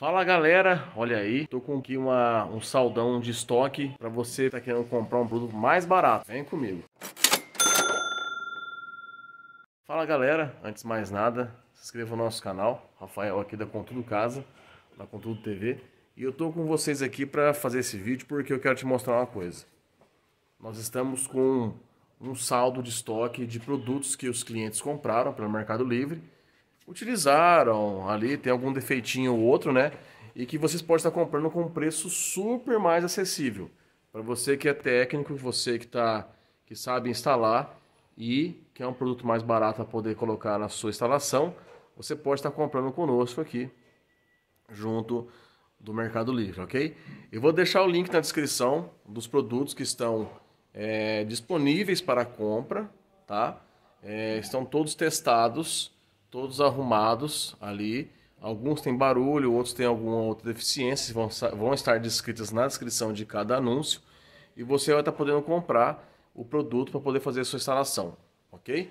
Fala galera, olha aí, tô com aqui uma, um saldão de estoque para você que tá querendo comprar um produto mais barato. Vem comigo. Fala galera, antes de mais nada, se inscreva no nosso canal, Rafael aqui da Contudo Casa, da Contudo TV. E eu tô com vocês aqui para fazer esse vídeo porque eu quero te mostrar uma coisa. Nós estamos com um saldo de estoque de produtos que os clientes compraram pelo Mercado Livre utilizaram ali, tem algum defeitinho ou outro, né? E que vocês podem estar comprando com um preço super mais acessível. Para você que é técnico, você que, tá, que sabe instalar e que é um produto mais barato para poder colocar na sua instalação, você pode estar comprando conosco aqui, junto do Mercado Livre, ok? Eu vou deixar o link na descrição dos produtos que estão é, disponíveis para compra, tá? É, estão todos testados todos arrumados ali. Alguns têm barulho, outros têm alguma outra deficiência, vão, vão estar descritas na descrição de cada anúncio. E você vai estar podendo comprar o produto para poder fazer a sua instalação, ok?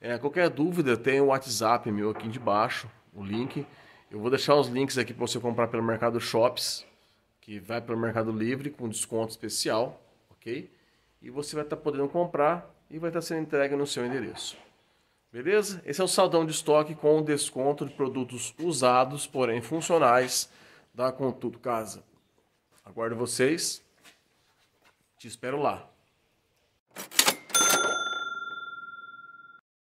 É, qualquer dúvida, tem o WhatsApp meu aqui embaixo, o link. Eu vou deixar os links aqui para você comprar pelo Mercado Shops, que vai pelo Mercado Livre com desconto especial, ok? E você vai estar podendo comprar e vai estar sendo entregue no seu endereço. Beleza? Esse é o saldão de estoque com desconto de produtos usados, porém funcionais, da Contudo Casa. Aguardo vocês. Te espero lá.